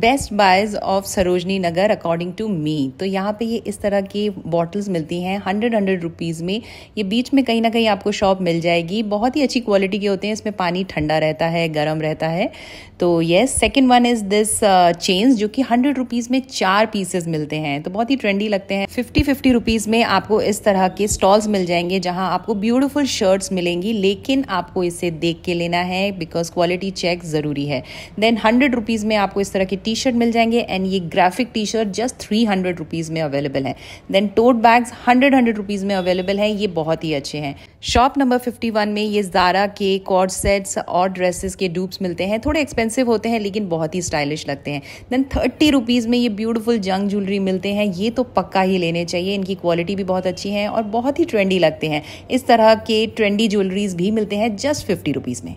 best buys of Sarojini Nagar according to me तो यहाँ पे ये इस तरह की बॉटल्स मिलती हैं हंड्रेड हंड्रेड रुपीज़ में ये बीच में कहीं ना कहीं आपको शॉप मिल जाएगी बहुत ही अच्छी क्वालिटी के होते हैं इसमें पानी ठंडा रहता है गर्म रहता है तो yes second one is this chains जो कि हंड्रेड रुपीज़ में चार पीसेज मिलते हैं तो बहुत ही ट्रेंडी लगते हैं फिफ्टी फिफ्टी रुपीज़ में आपको इस तरह के स्टॉल्स मिल जाएंगे जहाँ आपको ब्यूटिफुल शर्ट्स मिलेंगी लेकिन आपको इसे देख के लेना है बिकॉज क्वालिटी चेक ज़रूरी है देन हंड्रेड रुपीज़ में आपको इस तरह की टी शर्ट मिल जाएंगे एंड ये graphic T shirt just three hundred rupees में अवेलेबल है then tote bags hundred hundred rupees में अवेलेबल है ये बहुत ही अच्छे हैं शॉप नंबर फिफ्टी वन में ये जारा के कॉर्ड सेट्स और ड्रेसेस के डूब्स मिलते हैं थोड़े एक्सपेंसिव होते हैं लेकिन बहुत ही स्टाइलिश लगते हैं देन थर्टी रुपीज़ में ये ब्यूटीफुल जंग ज्वेलरी मिलते हैं ये तो पक्का ही लेने चाहिए इनकी क्वालिटी भी बहुत अच्छी है और बहुत ही ट्रेंडी लगते हैं इस तरह के ट्रेंडी ज्वेलरीज भी मिलते हैं जस्ट फिफ्टी रुपीज़ में